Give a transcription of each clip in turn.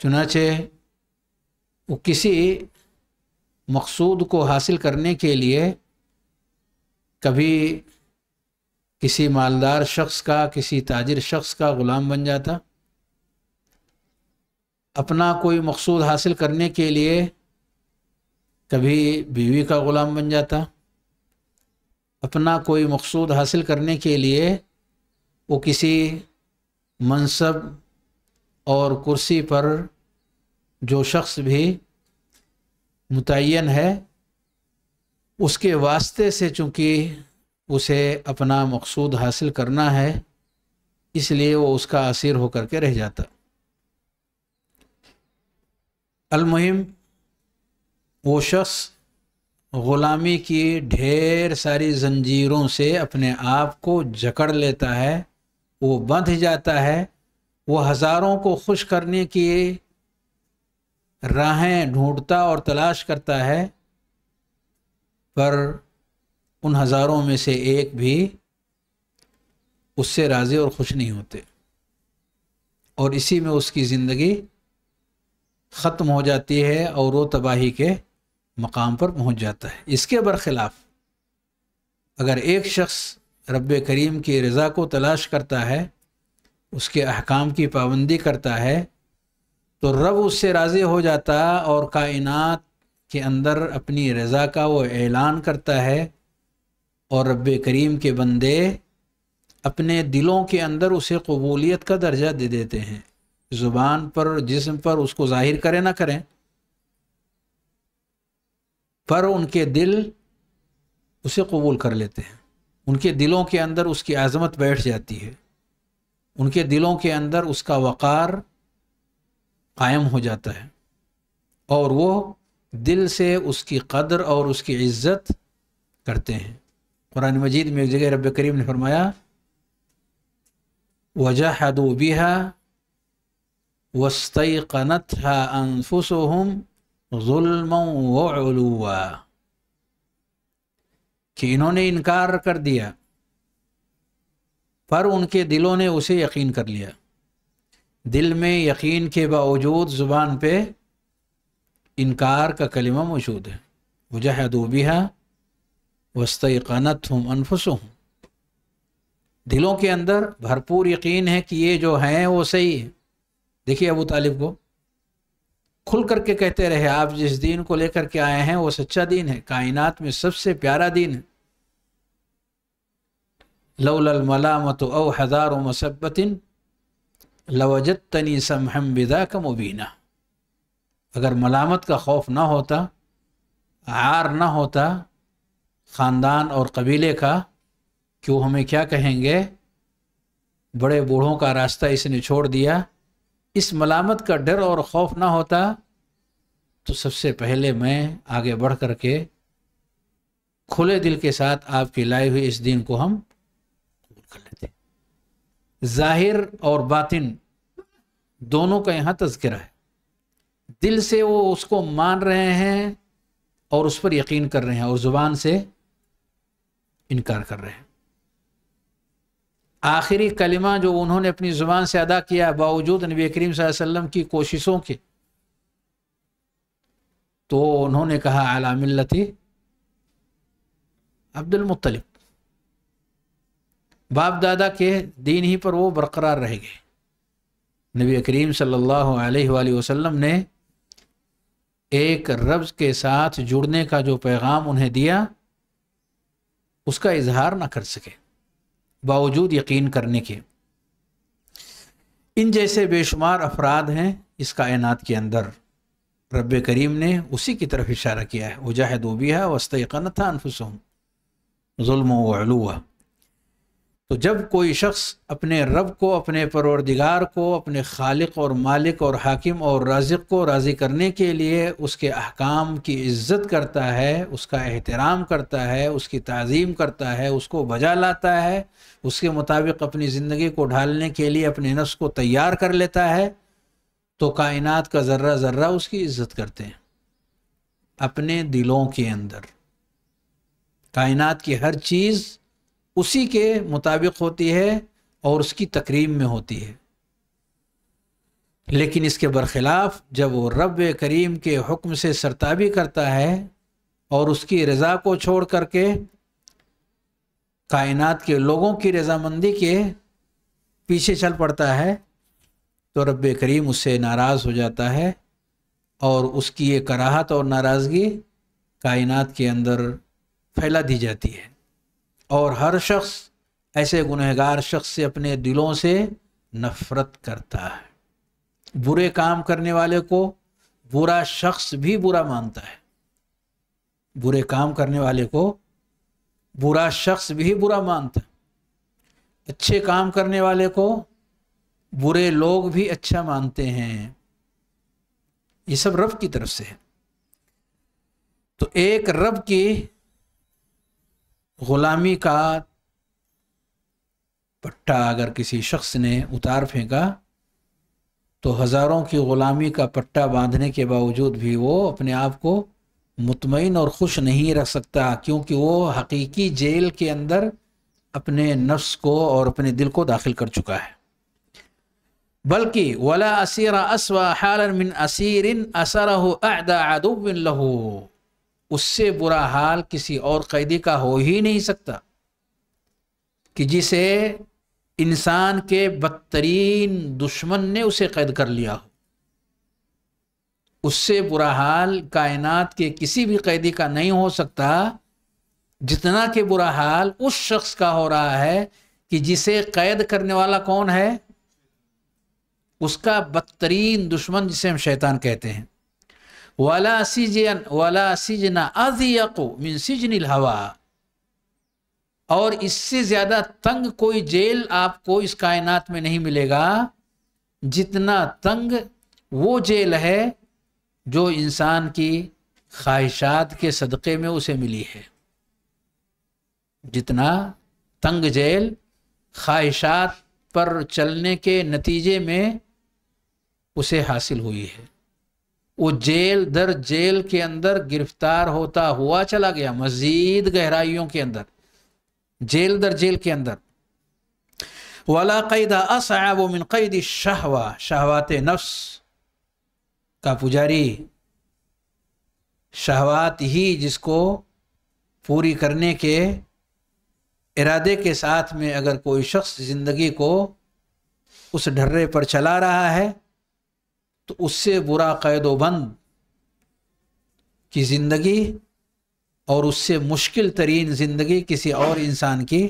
चुनाचे वो किसी मकसूद को हासिल करने के लिए कभी किसी मालदार शख्स का किसी ताजिर शख्स का ग़ुलाम बन जाता अपना कोई मकसूद हासिल करने के लिए कभी बीवी का ग़ुलाम बन जाता अपना कोई मकसूद हासिल करने के लिए वो किसी मनसब और कुर्सी पर जो शख्स भी मुतन है उसके वास्ते से चूँकि उसे अपना मकसूद हासिल करना है इसलिए वो उसका असर होकर के रह जाता अलमुहिम वो शख्स ग़ुलामी की ढेर सारी जंजीरों से अपने आप को जकड़ लेता है वो बंध जाता है वो हज़ारों को खुश करने की राहें ढूंढता और तलाश करता है पर उन हज़ारों में से एक भी उससे राज़ी और खुश नहीं होते और इसी में उसकी ज़िंदगी ख़त्म हो जाती है और वो तबाही के मकाम पर पहुंच जाता है इसके बरखिलाफ़ अगर एक शख्स रब करीम की रज़ा को तलाश करता है उसके अहकाम की पाबंदी करता है तो रब उससे राज़ी हो जाता और कायनात के अंदर अपनी रज़ा का वो ऐलान करता है और रब करीम के बंदे अपने दिलों के अंदर उसे कबूलियत का दर्जा दे देते हैं ज़ुबान पर जिस्म पर उसको ज़ाहिर करें ना करें पर उनके दिल उसे कबूल कर लेते हैं उनके दिलों के अंदर उसकी आज़मत बैठ जाती है उनके दिलों के अंदर उसका वक़ार कायम हो जाता है और वो दिल से उसकी कदर और उसकी इज़्ज़त करते हैं कुरान मजीद में एक जगह रब करीम ने फरमाया वजह हदूबिहा वस्तई कनत अनफुसम कि इन्होंने इनकार कर दिया पर उनके दिलों ने उसे यकीन कर लिया दिल में यकीन के बावजूद ज़ुबान पे इनकार का कलिमा मौजूद है वजहदूबिहा वस्तकानत हम अनफुस हूँ दिलों के अंदर भरपूर यकीन है कि ये जो हैं वो सही है देखिए अबू तालिब को खुल करके कहते रहे आप जिस दीन को लेकर के आए हैं वो सच्चा दीन है कायनात में सबसे प्यारा दीन है लवलमलामत अव हज़ार मसब्बतिन लवजत तनी समहम विदा का मुबीना अगर मलामत का खौफ ना होता आर ना होता ख़ानदान और कबीले का कि वो हमें क्या कहेंगे बड़े बूढ़ों का रास्ता इसने छोड़ दिया इस मलामत का डर और खौफ ना होता तो सबसे पहले मैं आगे बढ़ करके खुले दिल के साथ आपकी लाई हुई इस दिन को हम कर लेते जाहिर और बातिन दोनों का यहाँ तस्करा है दिल से वो उसको मान रहे हैं और उस पर यकीन कर रहे हैं और ज़ुबान से इनकार कर रहे हैं आखिरी कलिमा जो उन्होंने अपनी ज़ुबान से अदा किया बावजूद नबी करीम वसल्लम की कोशिशों के तो उन्होंने कहा अला अब्दुल अब्दुलमतलब बाप दादा के दीन ही पर वो बरकरार रह गए नबी करीम सल्लल्लाहु अलैहि वसल्लम ने एक रब्ज के साथ जुड़ने का जो पैगाम उन्हें दिया उसका इजहार ना कर सके बावजूद यकीन करने के इन जैसे बेशुमार अफराद हैं इस कायनात के अंदर रब करीम ने उसी की तरफ इशारा किया है वजाहदोबिया वस्तकन था अनफुसम जुल्म तो जब कोई शख्स अपने रब को अपने परवरदिगार को अपने खालिक और मालिक और हाकिम और राजिक को राज़ी करने के लिए उसके अहकाम की इज्जत करता है उसका एहतराम करता है उसकी तज़ीम करता है उसको बजा लाता है उसके मुताबिक अपनी ज़िंदगी को ढालने के लिए अपने नफ्स को तैयार कर लेता है तो कायनात का ज़र्रा ज़र्रा उसकी इज्जत करते हैं अपने दिलों के अंदर कायनात की हर चीज़ उसी के मुताबिक होती है और उसकी तकरीम में होती है लेकिन इसके बरखिलाफ़ जब वो रब करीम के हुक्म से सरताबी करता है और उसकी रज़ा को छोड़ करके कायनात के लोगों की रजामंदी के पीछे चल पड़ता है तो रब करीम उससे नाराज़ हो जाता है और उसकी ये कराहत और नाराज़गी कायनात के अंदर फैला दी जाती है और हर शख्स ऐसे गुनहगार शख्स से अपने दिलों से नफरत करता है बुरे काम करने वाले को बुरा शख्स भी बुरा मानता है बुरे काम करने वाले को बुरा शख्स भी बुरा मानता है अच्छे काम करने वाले को बुरे लोग भी अच्छा मानते हैं ये सब रब की तरफ से है तो एक रब की गुलामी का पट्टा अगर किसी शख्स ने उतार फेंका तो हज़ारों की ग़ुलामी का पट्टा बांधने के बावजूद भी वो अपने आप को मुतमिन और खुश नहीं रख सकता क्योंकि वो हकीकी जेल के अंदर अपने नफ्स को और अपने दिल को दाखिल कर चुका है बल्कि वला असीरा असवा हाल मिन असीरिन असर अदा आदुबिन लहू उससे बुरा हाल किसी और कैदी का हो ही नहीं सकता कि जिसे इंसान के बदतरीन दुश्मन ने उसे कैद कर लिया हो उससे बुरा हाल कायनात के किसी भी कैदी का नहीं हो सकता जितना के बुरा हाल उस शख्स का हो रहा है कि जिसे कैद करने वाला कौन है उसका बदतरीन दुश्मन जिसे हम शैतान कहते हैं वाला सिजन वाला सिजना अजियको मीन सिजनिल हवा और इससे ज़्यादा तंग कोई जेल आपको इस कायनात में नहीं मिलेगा जितना तंग वो जेल है जो इंसान की ख्वाहिशात के सदक़े में उसे मिली है जितना तंग जेल ख्वाहिशात पर चलने के नतीजे में उसे हासिल हुई है वो जेल दर जेल के अंदर गिरफ्तार होता हुआ चला गया मजीद गहराइयों के अंदर जेल दर जेल के अंदर वाला कैदा वो मिन कैदी शाहवा शाहवात नफ्स का पुजारी शाहवात ही जिसको पूरी करने के इरादे के साथ में अगर कोई शख्स ज़िंदगी को उस ढर्रे पर चला रहा है तो उससे बुरा कैद की ज़िंदगी और उससे मुश्किल तरीन ज़िंदगी किसी और इंसान की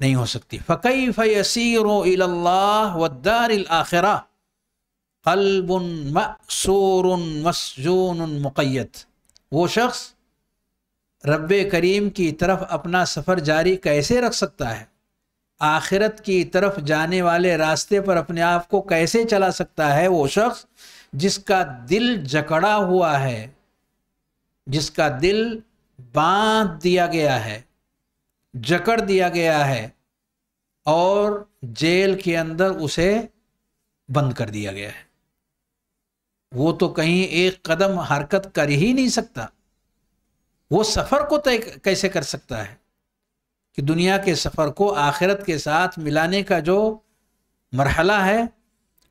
नहीं हो सकती फ़कई फ़ैसर वदारखरा कल्बन मसूर मसजून मुक़ैत वो शख्स रब करीम की तरफ अपना सफ़र जारी कैसे रख सकता है आखिरत की तरफ जाने वाले रास्ते पर अपने आप को कैसे चला सकता है वो शख्स जिसका दिल जकड़ा हुआ है जिसका दिल बांध दिया गया है जकड़ दिया गया है और जेल के अंदर उसे बंद कर दिया गया है वो तो कहीं एक कदम हरकत कर ही नहीं सकता वो सफ़र को तय कैसे कर सकता है कि दुनिया के सफ़र को आखिरत के साथ मिलाने का जो मरहला है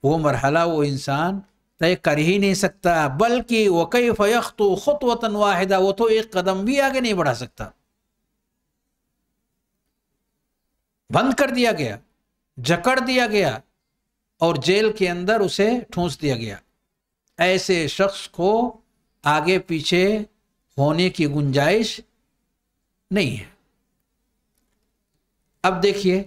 वो मरहला वो इंसान तय कर ही नहीं सकता बल्कि वह कई फ़यख तो ख़ुत वतन वाहिदा वो तो एक कदम भी आगे नहीं बढ़ा सकता बंद कर दिया गया जकड़ दिया गया और जेल के अंदर उसे ठूंस दिया गया ऐसे शख्स को आगे पीछे होने की गुंजाइश नहीं है अब देखिए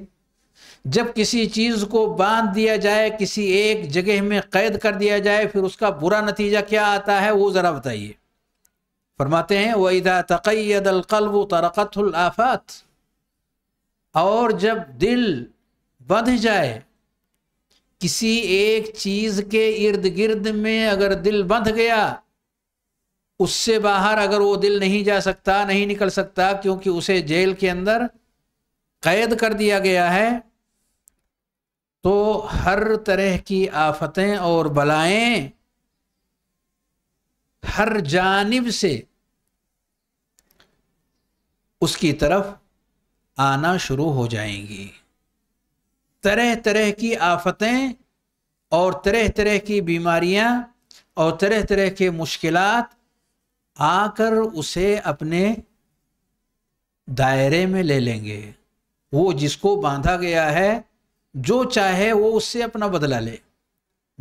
जब किसी चीज़ को बांध दिया जाए किसी एक जगह में कैद कर दिया जाए फिर उसका बुरा नतीजा क्या आता है वो ज़रा बताइए फरमाते हैं वहीदा तक़ैदलकल्ब तरक़तलाफ़ात और जब दिल बंध जाए किसी एक चीज़ के इर्द गिर्द में अगर दिल बंध गया उससे बाहर अगर वो दिल नहीं जा सकता नहीं निकल सकता क्योंकि उसे जेल के अंदर कैद कर दिया गया है तो हर तरह की आफतें और बलाएं हर जानिब से उसकी तरफ आना शुरू हो जाएंगी तरह तरह की आफतें और तरह तरह की बीमारियां और तरह तरह के मुश्किलात आकर उसे अपने दायरे में ले लेंगे वो जिसको बांधा गया है जो चाहे वो उससे अपना बदला ले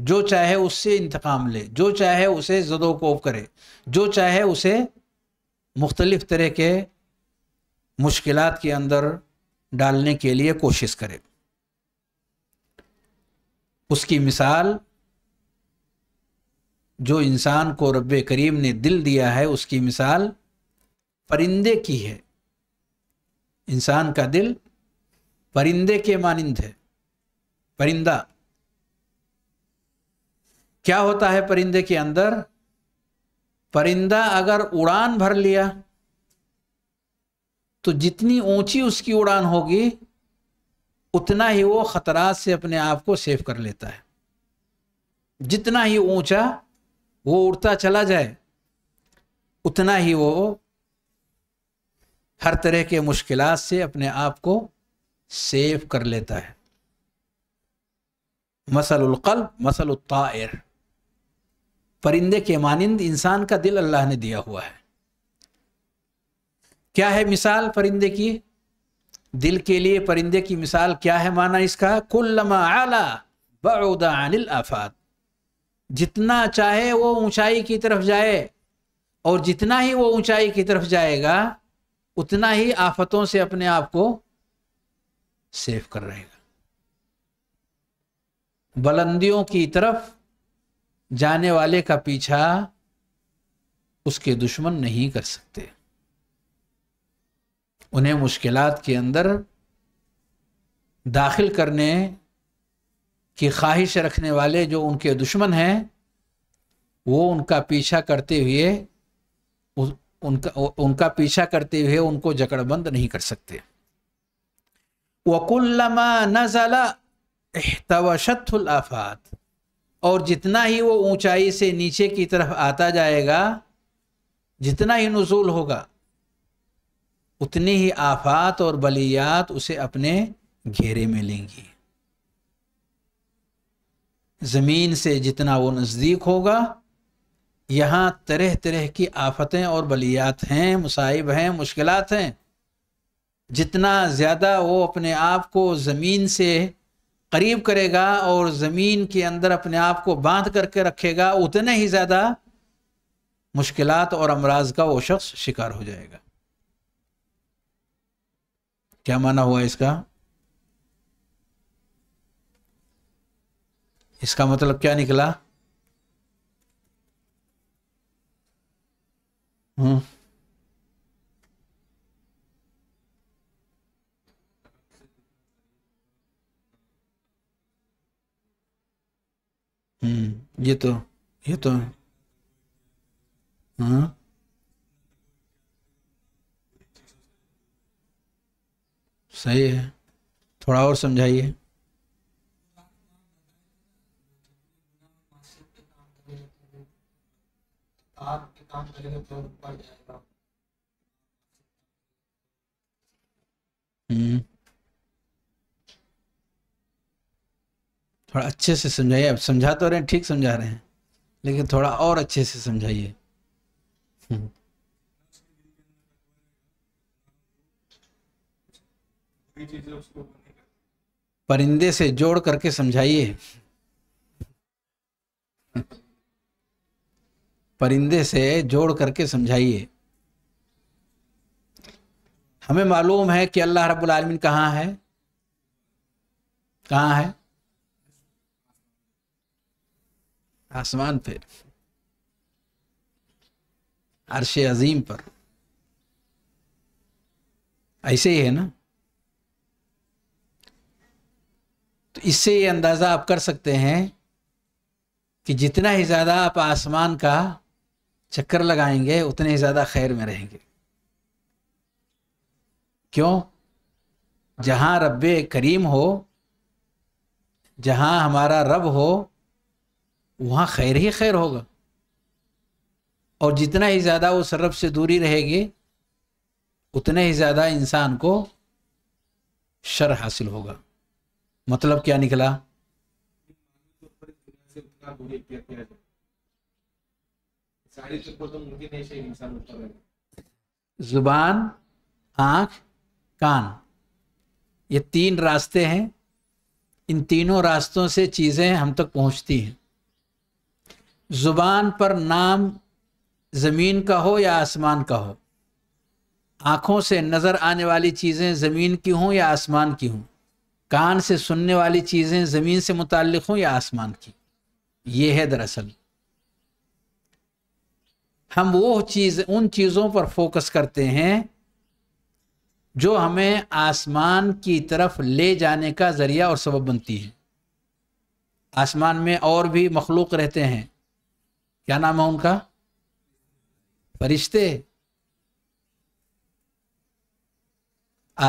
जो चाहे उससे इंतकाम ले जो चाहे उसे जदोकोब करे जो चाहे उसे मुख्तलिफ़ तरह के मुश्किल के अंदर डालने के लिए कोशिश करे उसकी मिसाल जो इंसान को रब करीम ने दिल दिया है उसकी मिसाल परिंदे की है इंसान का दिल परिंदे के मानिंद है परिंदा क्या होता है परिंदे के अंदर परिंदा अगर उड़ान भर लिया तो जितनी ऊंची उसकी उड़ान होगी उतना ही वो खतरा से अपने आप को सेव कर लेता है जितना ही ऊंचा वो उड़ता चला जाए उतना ही वो हर तरह के मुश्किल से अपने आप को सेव कर लेता है मसलकल्ब मसल तायर परिंदे के मानंद इंसान का दिल अल्लाह ने दिया हुआ है क्या है मिसाल परिंदे की दिल के लिए परिंदे की मिसाल क्या है माना इसका कुल्लमा आला बउदा अनिल आफात जितना चाहे वो ऊंचाई की तरफ जाए और जितना ही वो ऊंचाई की तरफ जाएगा उतना ही आफतों से अपने आप को सेफ कर रहेगा बुलंदियों की तरफ जाने वाले का पीछा उसके दुश्मन नहीं कर सकते उन्हें मुश्किलात के अंदर दाखिल करने की ख्वाहिश रखने वाले जो उनके दुश्मन हैं वो उनका पीछा करते हुए उनका उनका पीछा करते हुए उनको जकड़बंद नहीं कर सकते वकुल्लमा नज़ला अहतवशतुल आफात और जितना ही वो ऊंचाई से नीचे की तरफ आता जाएगा जितना ही नजूल होगा उतनी ही आफात और बलियात उसे अपने घेरे में लेंगी ज़मीन से जितना वो नज़दीक होगा यहाँ तरह तरह की आफतें और बलियात हैं मुसाइब हैं मुश्किलात हैं जितना ज़्यादा वो अपने आप को ज़मीन से करीब करेगा और ज़मीन के अंदर अपने आप को बांध करके रखेगा उतने ही ज़्यादा मुश्किल और अमराज का वो शख्स शिकार हो जाएगा क्या माना हुआ इसका इसका मतलब क्या निकला हम्म हम्म, ये तो ये तो हाँ सही है थोड़ा और समझाइए आप काम करेंगे हम्म थोड़ा अच्छे से समझाइए आप समझा तो रहे हैं ठीक समझा रहे हैं लेकिन थोड़ा और अच्छे से समझाइए हम्म। परिंदे से जोड़ करके समझाइए परिंदे से जोड़ करके समझाइए हमें मालूम है कि अल्लाह रब्बुल आलमीन कहाँ है कहाँ है आसमान पे अरश अजीम पर ऐसे ही है ना तो इससे ये अंदाज़ा आप कर सकते हैं कि जितना ही ज़्यादा आप आसमान का चक्कर लगाएंगे उतने ही ज़्यादा खैर में रहेंगे क्यों जहाँ रब करीम हो जहाँ हमारा रब हो वहाँ खैर ही खैर होगा और जितना ही ज़्यादा उस रब से दूरी रहेगी उतने ही ज़्यादा इंसान को शर हासिल होगा मतलब क्या निकला जुबान आंख कान ये तीन रास्ते हैं इन तीनों रास्तों से चीज़ें हम तक पहुंचती हैं जुबान पर नाम ज़मीन का हो या आसमान का हो आँखों से नज़र आने वाली चीज़ें ज़मीन की हों या आसमान की हों कान से सुनने वाली चीज़ें ज़मीन से मुतक़ हों या आसमान की ये है दरअसल हम वो चीज़ उन चीज़ों पर फोकस करते हैं जो हमें आसमान की तरफ ले जाने का ज़रिया और सबब बनती है आसमान में और भी मखलूक रहते हैं क्या नाम है उनका फरिश्ते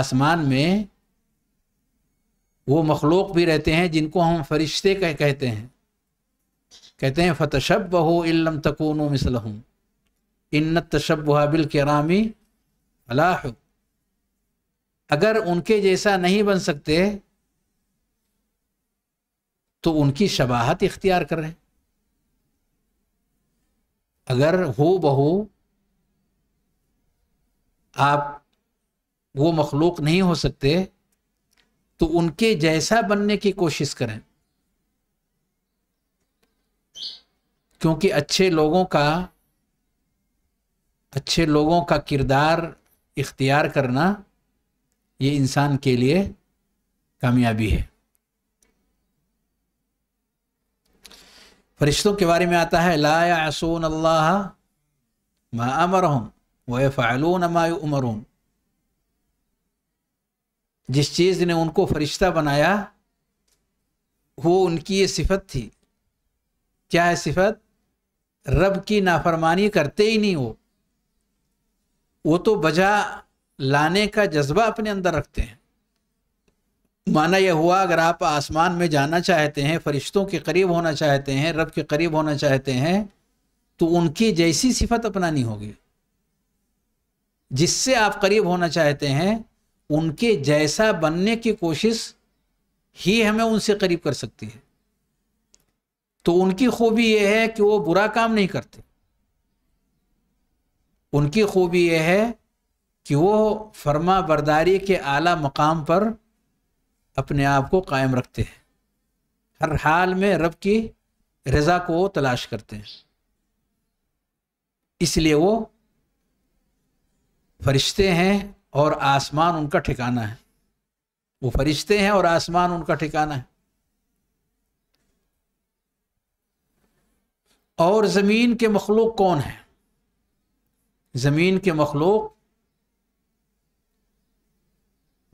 आसमान में वो मखलूक भी रहते हैं जिनको हम फरिश्ते कह कहते हैं कहते हैं फतशब बहो इलम तकून हूँ इन तशब बिल करामी अलाह अगर उनके जैसा नहीं बन सकते तो उनकी शबाहत इख्तियार करें अगर हो बहू आप वो मखलूक नहीं हो सकते तो उनके जैसा बनने की कोशिश करें क्योंकि अच्छे लोगों का अच्छे लोगों का किरदार इख्तियार करना ये इंसान के लिए कामयाबी है फरिश्तों के बारे में आता है लायासून अल्लाह मा अमर हम वे फ़ालून मायू उमरून जिस चीज़ ने उनको फरिश्ता बनाया वो उनकी ये सिफत थी क्या है सिफत रब की नाफरमानी करते ही नहीं वो वो तो बजा लाने का जज्बा अपने अंदर रखते हैं माना यह हुआ अगर आप आसमान में जाना चाहते हैं फरिश्तों के करीब होना चाहते हैं रब के करीब होना चाहते हैं तो उनकी जैसी सिफत अपनानी होगी जिससे आप करीब होना चाहते हैं उनके जैसा बनने की कोशिश ही हमें उनसे करीब कर सकती है तो उनकी खूबी यह है कि वो बुरा काम नहीं करते उनकी खूबी यह है कि वो फर्मा बरदारी के आला मकाम पर अपने आप को कायम रखते हैं हर हाल में रब की रजा को तलाश करते हैं इसलिए वो फरिश्ते हैं और आसमान उनका ठिकाना है वो फरिश्ते हैं और आसमान उनका ठिकाना है और ज़मीन के मखलूक कौन है ज़मीन के मखलूक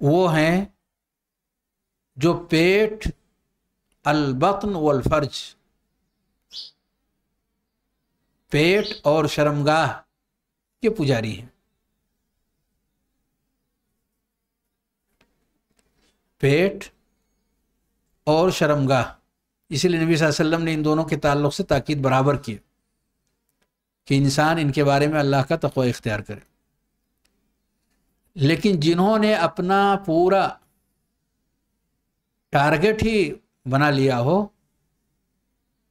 वो हैं जो पेट अलबन वलफर्ज पेट और शर्मगाह के पुजारी हैं पेट और शर्मगाह इसीलिए नबी वसल्लम ने इन दोनों के ताल्लुक से ताकीद बराबर की कि इंसान इनके बारे में अल्लाह का तको इख्तियार करे लेकिन जिन्होंने अपना पूरा टारगेट ही बना लिया हो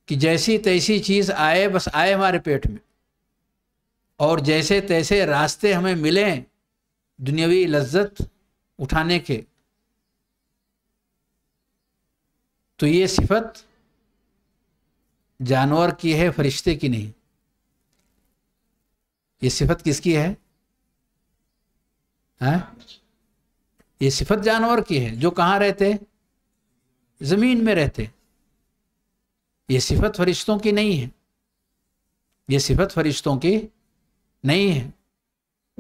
कि जैसी तैसी चीज़ आए बस आए हमारे पेट में और जैसे तैसे रास्ते हमें मिले दुनियावी लज्जत उठाने के तो ये सिफत जानवर की है फरिश्ते की नहीं ये सिफत किसकी है हाँ? ये सिफत जानवर की है जो कहाँ रहते ज़मीन में रहते ये सिफत फरिश्तों की नहीं है ये सिफत फरिश्तों की नहीं है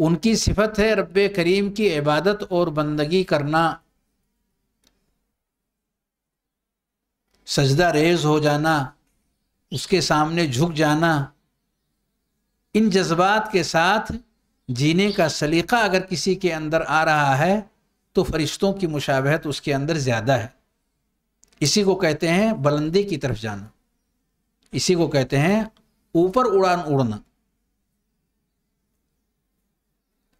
उनकी सिफत है रब करीम की इबादत और बंदगी करना सजदा रेज हो जाना उसके सामने झुक जाना इन जज्बात के साथ जीने का सलीका अगर किसी के अंदर आ रहा है तो फरिश्तों की मुशाबहत उसके अंदर ज़्यादा है इसी को कहते हैं बुलंदी की तरफ जाना इसी को कहते हैं ऊपर उड़ान उड़ना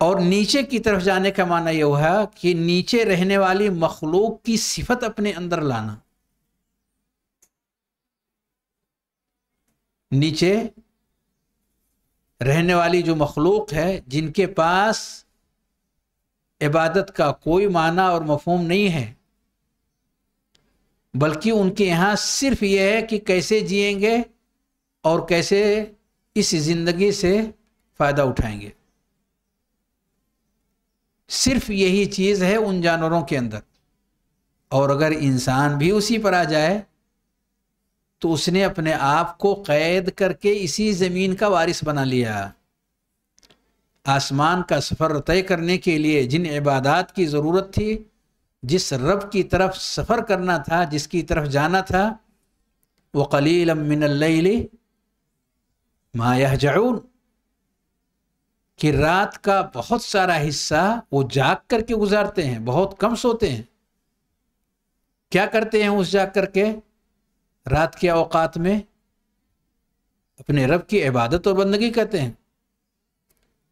और नीचे की तरफ जाने का माना यह हुआ कि नीचे रहने वाली मखलूक की सिफत अपने अंदर लाना नीचे रहने वाली जो मखलूक है जिनके पास इबादत का कोई माना और मफहम नहीं है बल्कि उनके यहाँ सिर्फ यह है कि कैसे जिएंगे और कैसे इस जिंदगी से फायदा उठाएंगे सिर्फ यही चीज़ है उन जानवरों के अंदर और अगर इंसान भी उसी पर आ जाए तो उसने अपने आप को कैद करके इसी ज़मीन का वारिस बना लिया आसमान का सफ़र तय करने के लिए जिन इबादत की ज़रूरत थी जिस रब की तरफ सफ़र करना था जिसकी तरफ जाना था वो कलील मिनल्ली माया जाऊन कि रात का बहुत सारा हिस्सा वो जाग करके गुजारते हैं बहुत कम सोते हैं क्या करते हैं उस जाग करके रात के अवकात में अपने रब की इबादत और बंदगी करते हैं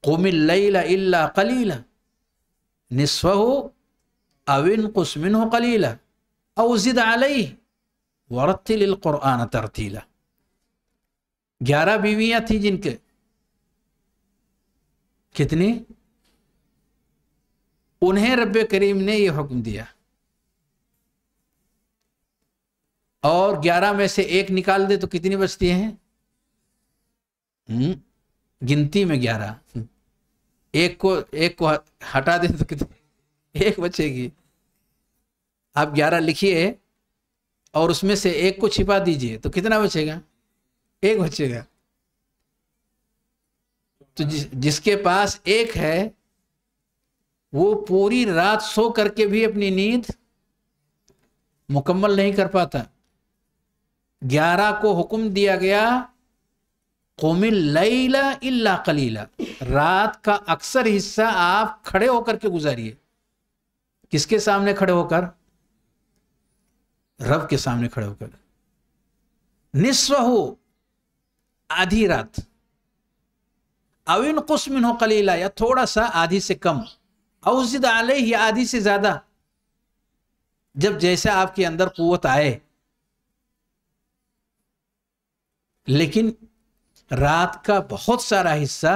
कोमिल्ला कलीला निस्फ़ अविन कुसमिन हो कलीला अवजिद अलई वरतिल कुरान तरतीला ग्यारह बीवियां थी जिनके कितनी उन्हें रब करीम ने यह हुक्म दिया और ग्यारह में से एक निकाल दे तो कितनी बचती हैं गिनती में ग्यारह एक को एक को हटा दे तो कितनी एक बचेगी आप ग्यारह लिखिए और उसमें से एक को छिपा दीजिए तो कितना बचेगा एक बचेगा तो जिस, जिसके पास एक है वो पूरी रात सो करके भी अपनी नींद मुकम्मल नहीं कर पाता ग्यारह को हुक्म दिया गया कोमिल लैला इल्ला कलीला रात का अक्सर हिस्सा आप खड़े होकर के गुजारिए किसके सामने खड़े होकर रब के सामने खड़े होकर निस्व हो आधी रात अविन कुसमिन हो कलीला या थोड़ा सा आधी से कम अवजिद आले ही आधी से ज्यादा जब जैसे आपके अंदर कुत आए लेकिन रात का बहुत सारा हिस्सा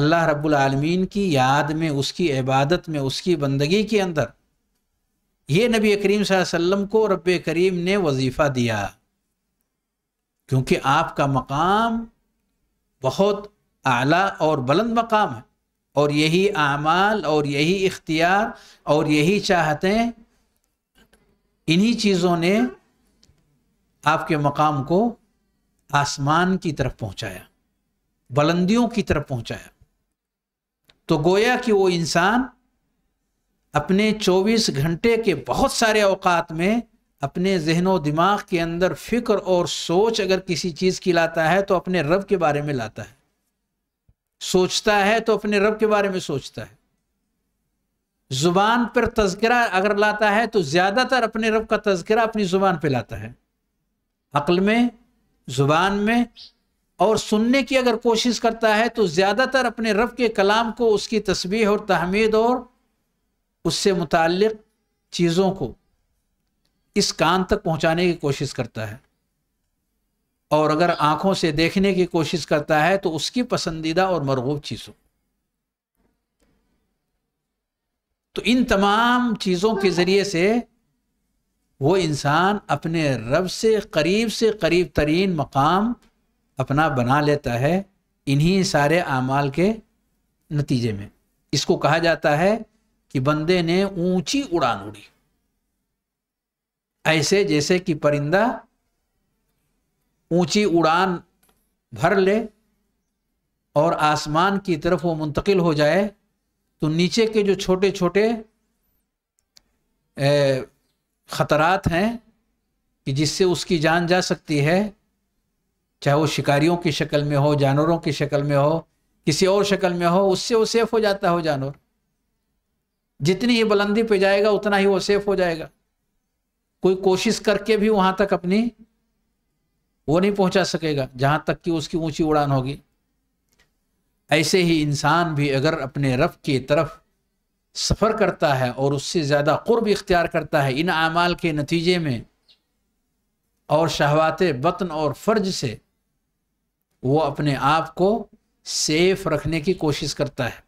अल्लाह रब्बुल आलमीन की याद में उसकी इबादत में उसकी बंदगी के अंदर ये नबी करीम वसल्लम को रब करीम ने वजीफ़ा दिया क्योंकि आपका मकाम बहुत आला और बुलंद मकाम है और यही आमाल और यही इख्तियार और यही चाहतें इन्हीं चीज़ों ने आपके मकाम को आसमान की तरफ पहुंचाया बुलंदियों की तरफ पहुंचाया तो गोया कि वो इंसान अपने 24 घंटे के बहुत सारे अवकात में अपने जहनो दिमाग के अंदर फिक्र और सोच अगर किसी चीज़ की लाता है तो अपने रब के बारे में लाता है सोचता है तो अपने रब के बारे में सोचता है ज़ुबान पर तस्करा अगर लाता है तो ज़्यादातर अपने रब का तस्करा अपनी ज़ुबान पर लाता है अक्ल में ज़ुबान में और सुनने की अगर कोशिश करता है तो ज़्यादातर अपने रब के कलाम को उसकी तस्वीर और तहमीद और उससे मुतल चीज़ों को इस कान तक पहुंचाने की कोशिश करता है और अगर आंखों से देखने की कोशिश करता है तो उसकी पसंदीदा और मरगूब चीज़ों तो इन तमाम चीज़ों के ज़रिए से वो इंसान अपने रब से करीब से करीब तरीन मकाम अपना बना लेता है इन्हीं सारे अमाल के नतीजे में इसको कहा जाता है कि बंदे ने ऊंची उड़ान उड़ी ऐसे जैसे कि परिंदा ऊंची उड़ान भर ले और आसमान की तरफ वो मुंतकिल हो जाए तो नीचे के जो छोटे छोटे ख़तरात हैं कि जिससे उसकी जान जा सकती है चाहे वो शिकारियों की शक्ल में हो जानवरों की शक्ल में हो किसी और शक्ल में हो उससे वो सेफ हो जाता है जानवर जितनी ही बुलंदी पे जाएगा उतना ही वो सेफ हो जाएगा कोई कोशिश करके भी वहां तक अपनी वो नहीं पहुंचा सकेगा जहां तक कि उसकी ऊंची उड़ान होगी ऐसे ही इंसान भी अगर अपने रब की तरफ सफ़र करता है और उससे ज़्यादा कुर्ब इख्तियार करता है इन अमाल के नतीजे में और शहवात बतन और फ़र्ज से वो अपने आप को सेफ रखने की कोशिश करता है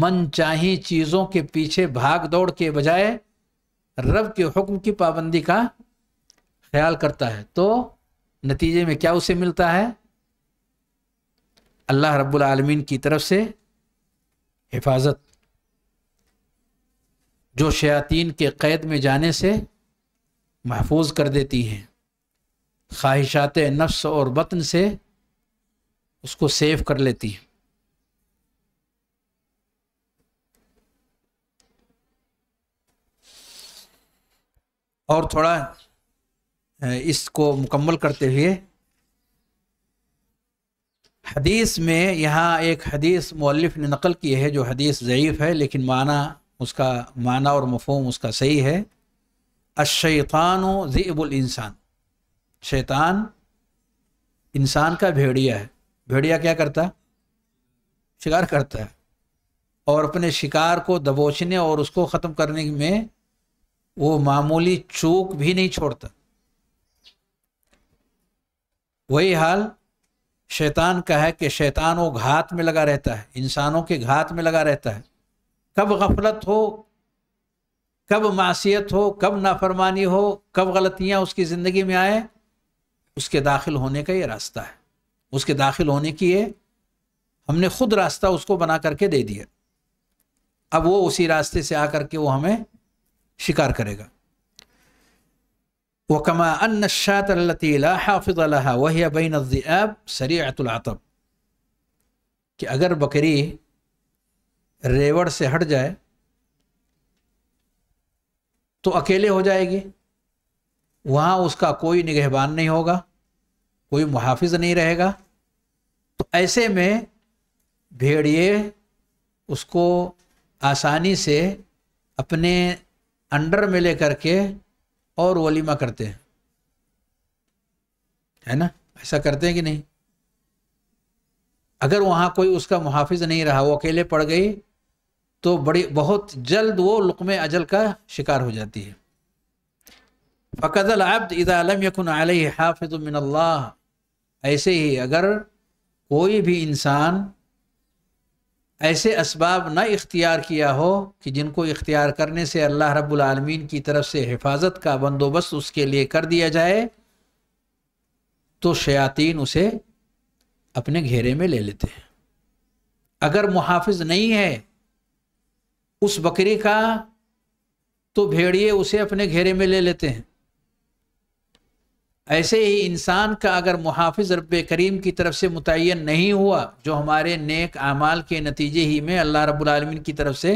मन चाही चीज़ों के पीछे भाग दौड़ के बजाय रब के हुक्म की पाबंदी का ख्याल करता है तो नतीजे में क्या उसे मिलता है अल्लाह रब्बुल आलमीन की तरफ से हिफाजत जो शयातीन के क़ैद में जाने से महफूज कर देती हैं ख्वाहिशात नफ्स और वतन से उसको सेव कर लेती है और थोड़ा इसको मुकम्मल करते हुए हदीस में यहाँ एक हदीस मौलफ ने नकल की है जो हदीस ज़यीफ़ है लेकिन माना उसका माना और मफहम उसका सही है अशैतान ज़ीबुल इंसान शैतान इंसान का भेड़िया है भेड़िया क्या करता है शिकार करता है और अपने शिकार को दबोचने और उसको ख़त्म करने में वो मामूली चूक भी नहीं छोड़ता वही हाल शैतान का है कि शैतान वो घात में लगा रहता है इंसानों के घात में लगा रहता है कब गफलत हो कब मासीत हो कब नाफरमानी हो कब गलतियां उसकी ज़िंदगी में आए उसके दाखिल होने का ये रास्ता है उसके दाखिल होने की ये हमने खुद रास्ता उसको बना करके दे दिया अब वो उसी रास्ते से आकर के वो हमें शिकार करेगा वकमा अन्न शातला हाफिज वह बैन अब सरीतुलतब कि अगर बकरी रेवड़ से हट जाए तो अकेले हो जाएगी वहाँ उसका कोई निगहबान नहीं होगा कोई मुहाफ़ नहीं रहेगा तो ऐसे में भेड़िए उसको आसानी से अपने अंडर में ले करके और वलीमा करते हैं है ना ऐसा करते हैं कि नहीं अगर वहाँ कोई उसका मुहाफ़िज नहीं रहा वो अकेले पड़ गई तो बड़ी बहुत जल्द वो लुकमे अजल का शिकार हो जाती है फ़कदल अब्द इदालम यकुन आलही हाफिज मिनल्लाह ऐसे ही अगर कोई भी इंसान ऐसे इसबाब न इख्तियार किया हो कि जिनको इख्तियार करने से अल्लाह रब्लमीन की तरफ से हिफाजत का बंदोबस्त उसके लिए कर दिया जाए तो शयातीन उसे अपने घेरे में ले लेते हैं अगर मुहाफिज नहीं है उस बकरी का तो भेड़िए उसे अपने घेरे में ले लेते हैं ऐसे ही इंसान का अगर मुहाफ़ रब करीम की तरफ से मुतन नहीं हुआ जो हमारे नेक अमाल के नतीजे ही में अल्लाह रबालमीन की तरफ से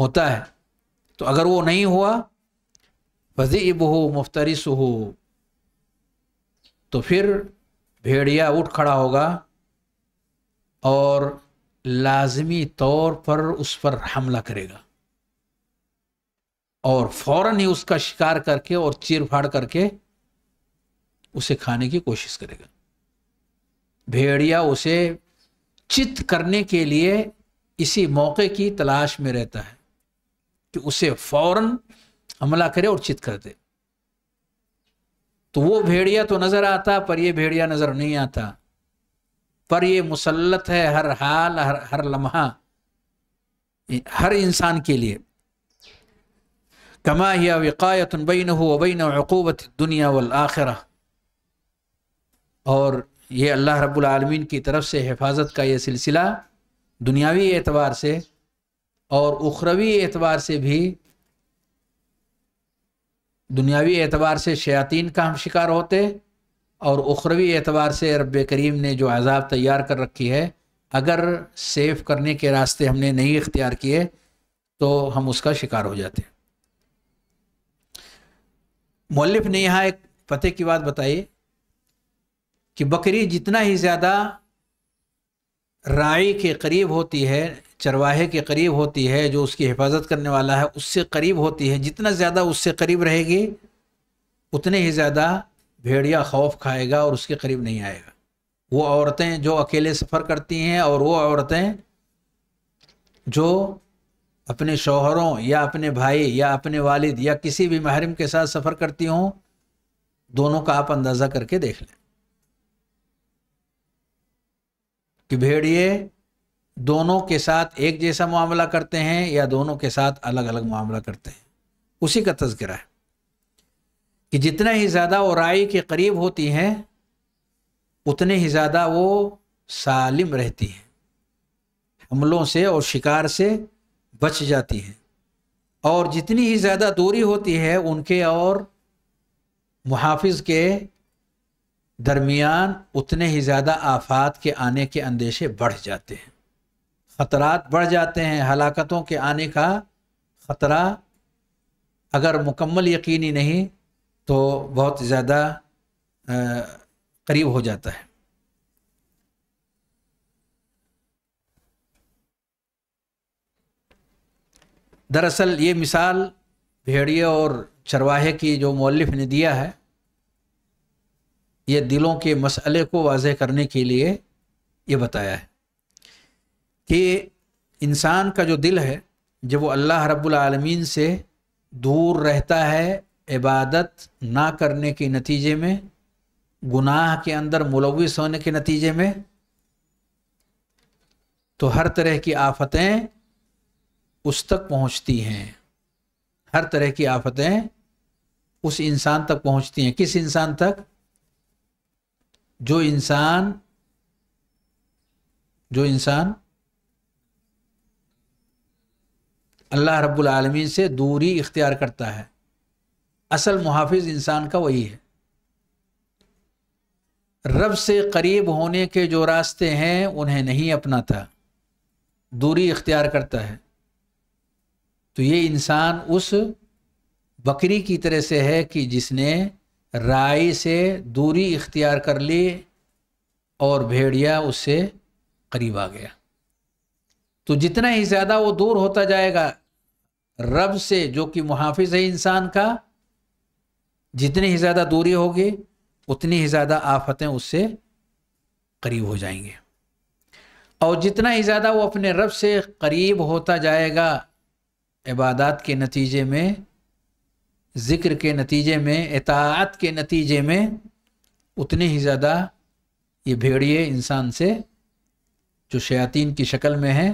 होता है तो अगर वो नहीं हुआ फजीब हो मुफ्तरस हो तो फिर भेड़िया उठ खड़ा होगा और लाजमी तौर पर उस पर हमला करेगा और फौरन ही उसका शिकार करके और चीर फाड़ करके उसे खाने की कोशिश करेगा भेड़िया उसे चित करने के लिए इसी मौके की तलाश में रहता है कि उसे फौरन हमला करे और चित कर दे तो वो भेड़िया तो नजर आता पर ये भेड़िया नजर नहीं आता पर ये मुसलत है हर हाल हर हर लम्हा हर इंसान के लिए कमा या विकायत बैन हो वबिन अकूबत दुनिया वल आखिर और ये अल्लाह रब्बुल रबालमीन की तरफ से हिफाजत का ये सिलसिला दुनियावी एतवार से और उखरवी एतवार से भी दुनियावी एतवार से शयातीन का हम शिकार होते और उखरवी एतवार से रब करीम ने जो अजाब तैयार कर रखी है अगर सेफ करने के रास्ते हमने नहीं इख्तियार किए तो हम उसका शिकार हो जाते मौलफ ने यहाँ एक पते की बात बताई कि बकरी जितना ही ज़्यादा राई के करीब होती है चरवाहे के करीब होती है जो उसकी हिफाजत करने वाला है उससे करीब होती है जितना ज़्यादा उससे करीब रहेगी उतने ही ज़्यादा भेड़िया खौफ खाएगा और उसके करीब नहीं आएगा वो औरतें जो अकेले सफ़र करती हैं और वो औरतें जो अपने शोहरों या अपने भाई या अपने वालिद या किसी भी महरम के साथ सफ़र करती हों दोनों का आप अंदाज़ा करके देख लें कि भेड़िए दोनों के साथ एक जैसा मामला करते हैं या दोनों के साथ अलग अलग मामला करते हैं उसी का तस्करा है कि जितना ही ज़्यादा वो राय के करीब होती हैं उतने ही ज़्यादा वो सालिम रहती हैं हमलों से और शिकार से बच जाती हैं और जितनी ही ज़्यादा दूरी होती है उनके और मुहाफ़ के दरमियान उतने ही ज़्यादा आफात के आने के अंदेशे बढ़ जाते हैं ख़तरात बढ़ जाते हैं हलाकतों के आने का ख़तरा अगर मुकम्मल यकीनी नहीं तो बहुत ज़्यादा करीब हो जाता है दरअसल ये मिसाल भेड़िए और चरवाहे की जो मौलफ ने दिया है ये दिलों के मसले को वाज करने के लिए ये बताया है कि इंसान का जो दिल है जब वो अल्लाह रब्बुल से दूर रहता है इबादत ना करने के नतीजे में गुनाह के अंदर मुलविस होने के नतीजे में तो हर तरह की आफतें उस तक पहुंचती हैं हर तरह की आफतें उस इंसान तक पहुंचती हैं किस इंसान तक जो इंसान जो इंसान अल्लाह रब्बुल आलमीन से दूरी इख्तियार करता है असल मुहाफिज इंसान का वही है रब से करीब होने के जो रास्ते हैं उन्हें नहीं अपनाता दूरी इख्तियार करता है तो ये इंसान उस बकरी की तरह से है कि जिसने राय से दूरी इख्तियार कर ली और भेड़िया उससे करीब आ गया तो जितना ही ज़्यादा वो दूर होता जाएगा रब से जो कि मुहाफ़ है इंसान का जितनी ही ज़्यादा दूरी होगी उतनी ही ज़्यादा आफतें उससे करीब हो जाएंगे और जितना ही ज़्यादा वो अपने रब से करीब होता जाएगा इबादत के नतीजे में ज़िक्र के नतीजे में एतात के नतीजे में उतने ही ज़्यादा ये भेड़िए इंसान से जो शयातीन की शक्ल में है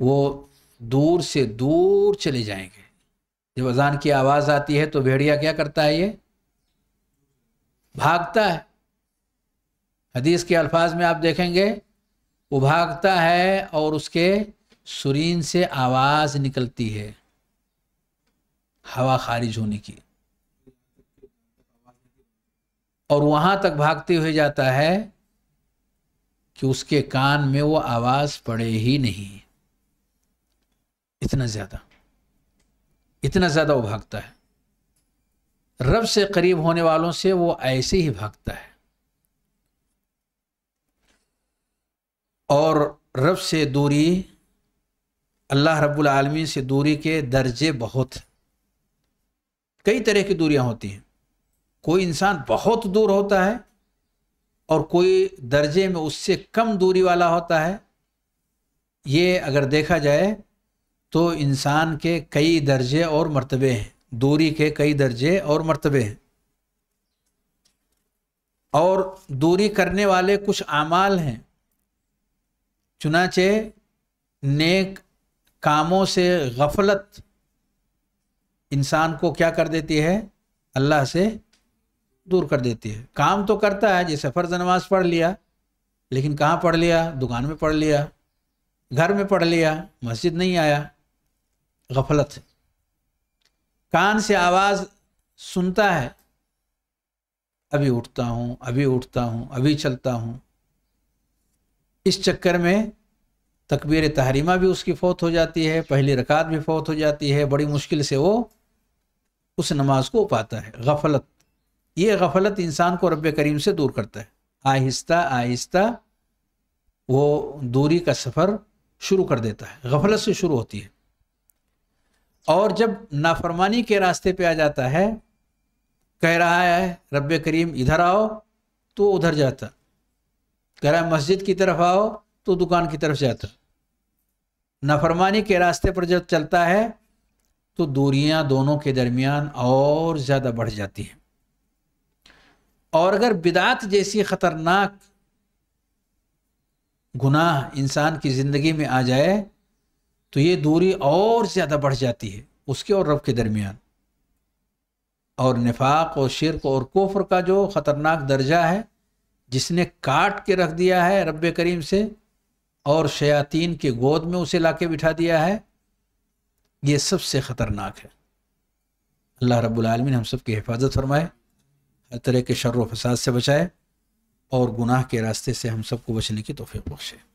वो दूर से दूर चले जाएंगे जब अजान की आवाज़ आती है तो भेड़िया क्या करता है ये भागता है हदीस के अल्फाज में आप देखेंगे वो भागता है और उसके सुरीन से आवाज़ निकलती है हवा खारिज होने की और वहां तक भागते हुए जाता है कि उसके कान में वो आवाज पड़े ही नहीं इतना ज्यादा इतना ज्यादा वो भागता है रब से करीब होने वालों से वो ऐसे ही भागता है और रब से दूरी अल्लाह रब्बुल आलमी से दूरी के दर्जे बहुत हैं कई तरह की दूरियां होती हैं कोई इंसान बहुत दूर होता है और कोई दर्जे में उससे कम दूरी वाला होता है ये अगर देखा जाए तो इंसान के कई दर्जे और मर्तबे हैं दूरी के कई दर्जे और मर्तबे हैं और दूरी करने वाले कुछ अमाल हैं चुनाचे नेक कामों से गफलत इंसान को क्या कर देती है अल्लाह से दूर कर देती है काम तो करता है जैसे फ़र्ज नमाज पढ़ लिया लेकिन कहाँ पढ़ लिया दुकान में पढ़ लिया घर में पढ़ लिया मस्जिद नहीं आया गफलत कान से आवाज़ सुनता है अभी उठता हूँ अभी उठता हूँ अभी चलता हूँ इस चक्कर में तकबीर तहरीमा भी उसकी फौत हो जाती है पहली रकात भी फौत हो जाती है बड़ी मुश्किल से वो उस नमाज को पाता है गफलत ये गफलत इंसान को रब करीम से दूर करता है आहिस्ता आहिस्ता वो दूरी का सफ़र शुरू कर देता है गफलत से शुरू होती है और जब नाफरमानी के रास्ते पे आ जाता है कह रहा है रब करीम इधर आओ तो उधर जाता कह रहा है मस्जिद की तरफ आओ तो दुकान की तरफ जाता नाफरमानी के रास्ते पर जब चलता है तो दूरियां दोनों के दरमियान और ज़्यादा बढ़ जाती हैं और अगर बिदात जैसी ख़तरनाक गुनाह इंसान की ज़िंदगी में आ जाए तो ये दूरी और ज़्यादा बढ़ जाती है उसके और रब के दरमियान और निफाक और शिरक और कोफर का जो ख़तरनाक दर्जा है जिसने काट के रख दिया है रब करीम से और शयातीन के गोद में उसे लाके बिठा दिया है ये सबसे ख़तरनाक है अल्लाह रब्लमिन हम सब की हिफाजत फरमाए हर तरह के व फसाद से बचाए और गुनाह के रास्ते से हम सबको बचने की तोफ़ी बख्शे